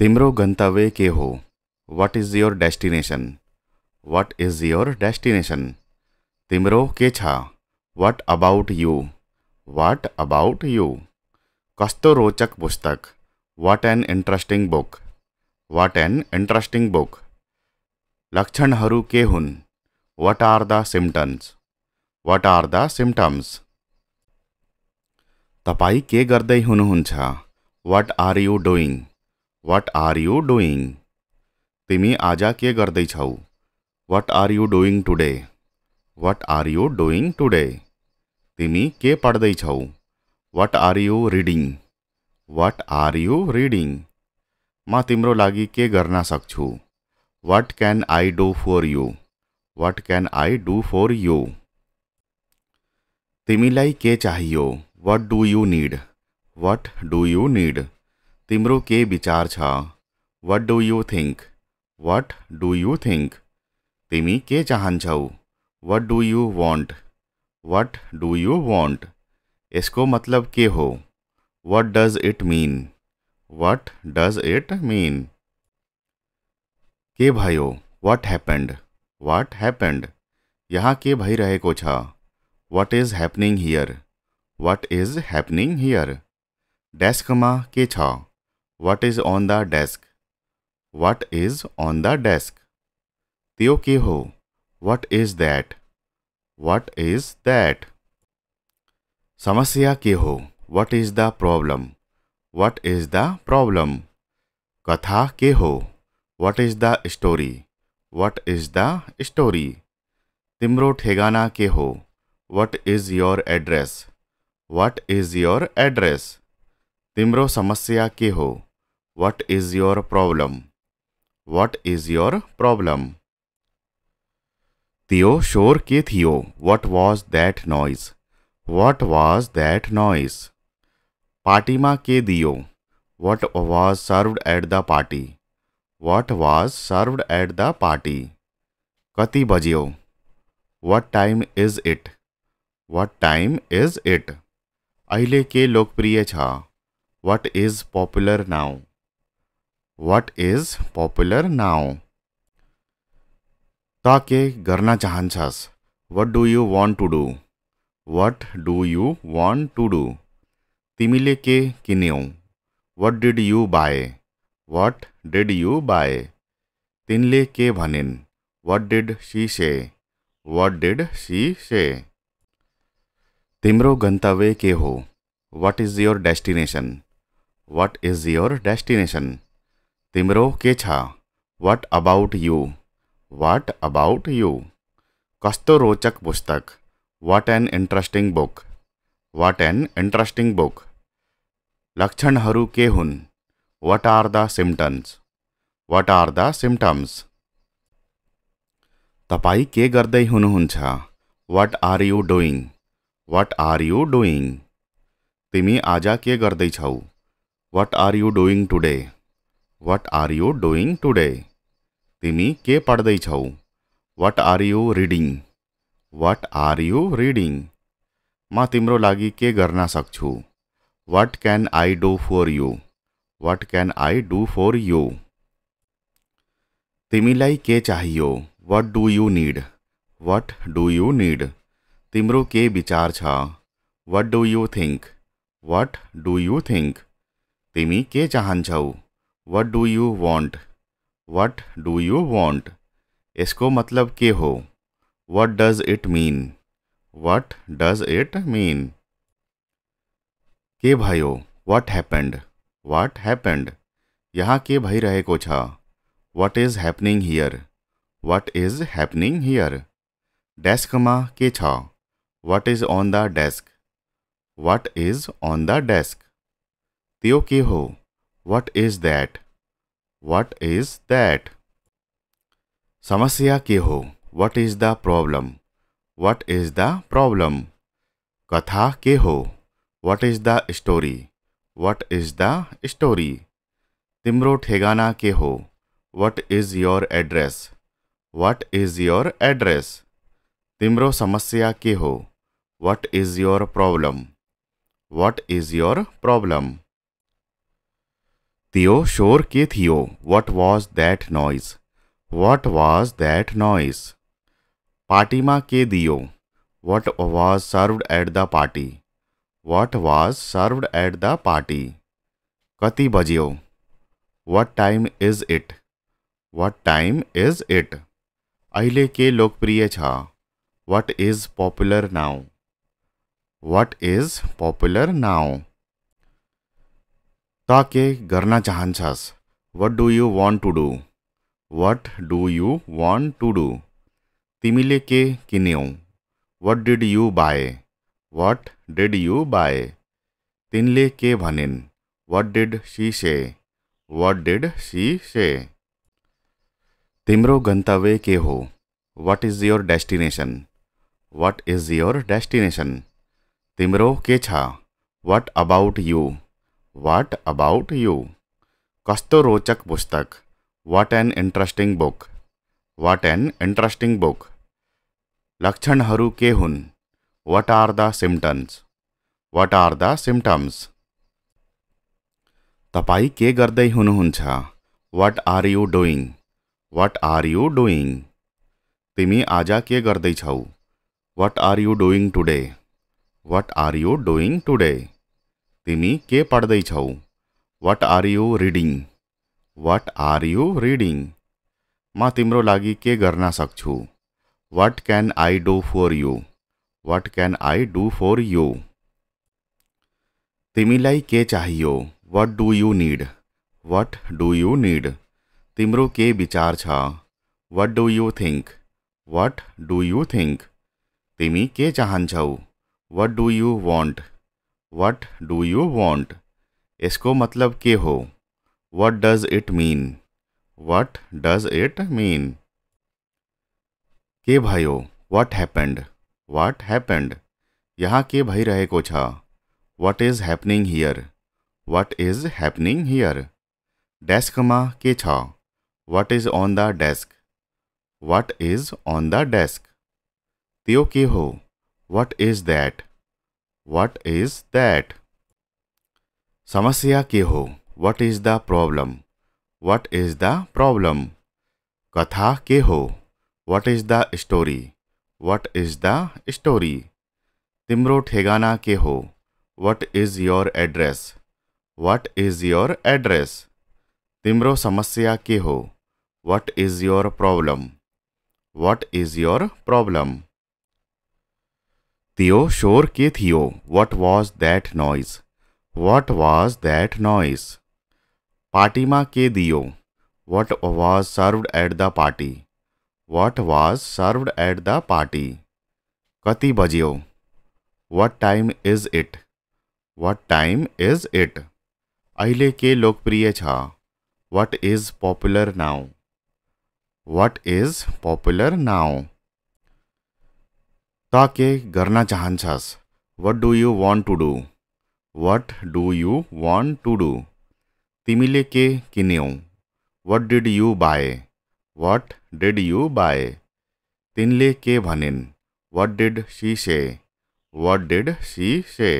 तिम्रो गंतव्य के हो what is your destination what is your destination तिम्रो के छ what about you what about you कस्तो रोचक पुस्तक what an interesting book what an interesting book लक्षण के हुन what are the symptoms what are the symptoms तपाई के गर्दै हुनुहुन्छ what are you doing what are you doing तिमी आज के गर्दैछौ what are you doing today what are you doing today तिमी के पढ्दैछौ what are you reading what are you reading म तिम्रो लागि के गर्न सक्छु what can I do for you what can I do for you तिमी के चाहिए what do you need what do you need तिम्रो के विचार छ do you think what do you think तिमी के चाहन्छौ what do you want what do you want इसको मतलब के हो what does it mean what does it mean के भयो व्हाट हैपेंड व्हाट हैपेंड यहाँ के भइरहेको छ what is happening here what is happening here डेस्कमा के छ What is on the desk What is on the desk त्यो के हो What is that What is that समस्या के हो what is the problem what is the problem कथा के हो what is the story what is the story तिम्रो ठेगाना के हो what is your address what is your address तिम्रो समस्या के हो what is your problem what is your problem थियो शोर के थियो what was that noise what was that noise पार्टीमा के दियो what was served at the party what was served at the party कति बज्यो what time is it what time is it अहिले के लोकप्रिय छ what is popular now what is popular now त के चाहस what do you want to do what do you want to do तिमी के किन्यौ what did you buy what did you buy तिनले के भनिन् वट डिड सी से वट डिड सी से तिम्रो गंतव्य के हो what is your destination what is your destination तिम्रो के छ what about you what about you कस्तो रोचक पुस्तक what an interesting book what an interesting book लक्षण के हुन what are the symptoms what are the symptoms तपाई के गर्दै हुनुहुन्छ what are you doing what are you doing तिमी आज के गर्दैछौ what are you doing today What are you doing today? तिमी के पढ्दै छौ? What are you reading? What are you reading? म तिम्रो लागि के गर्न सक्छु? What can I do for you? What can I do for you? तिमीलाई के चाहियो? What do you need? What do you need? तिम्रो के विचार छ? What do you think? What do you think? तिमी के चाहन्छौ? What do you want what do you want इसको मतलब के हो what does it mean what does it mean के हो वट हैपेंड वट हैपेंड यहाँ के भाई रहे को छा what is happening here what is happening here desk माँ के छा what is on the desk what is on the desk त्यो के हो what is that what is that समस्या के हो what is the problem what is the problem कथा के हो what is the story what is the story तिम्रो ठेगाना के हो what is your address what is your address तिम्रो समस्या के हो what is your problem what is your problem थियो शोर के थियो what was that noise what was that noise में के दियो what was served at the party what was served at the party कति बजियो what time is it what time is it अहिले के लोकप्रिय छ what is popular now what is popular now त के गर्न चाहन्छस् what do you want to do what do you want to do तिमीले के किन्यौ वाट डिड यु बाए वाट डिड यु बाए तिनले के भनिन् वाट डिड सी से वाट डिड सी से तिम्रो गन्तव्य के हो what is your destination what is your destination तिम्रो के छ what about you What about you? Kasto Rochak Pustak. What an interesting book. What an interesting book. Lakshan Haru Kehun. What are the symptoms? What are the symptoms? Tapai ke gardai hununcha. What are you doing? What are you doing? Timi aja ke gardai chau. What are you doing today? What are you doing today? तिमी के पढ्दैछौ what are you reading what are you reading म तिम्रो लगी के करना सक्छु what can I do for you what can I do for you तिमी के चाहिए what do you need what do you need तिम्रो के विचार छ what you think think what you think तिमी के चाहौ what do you want what do you want इसको मतलब के हो what does it mean what does it mean के भाइयो वट हैपेंड वट हैपेंड यहाँ के भाई रहे को छा what is happening here what is happening here desk माँ के छा what is on the desk what is on the desk त्यो के हो what is that what is that समस्या के हो what is the problem what is the problem कथा के हो what is the story what is the story तिम्रो ठेगाना के हो what is your address what is your address तिम्रो समस्या के हो what is your problem what is your problem थियो शोर के थियो what was that noise what was that party में के दियो what was served at the party what was served at the party कति बजे what time is it what time is it अहिले के लोकप्रिय छ what is popular now what is popular now त के गर्न चाहन्छस् what do you want to do what do you want to do तिमीले के किन्यौ वाट डिड यु बाए व्हाट डिड यु बाए तिनले के भनिन् व्हाट डिड सी से व्हाट डिड सी से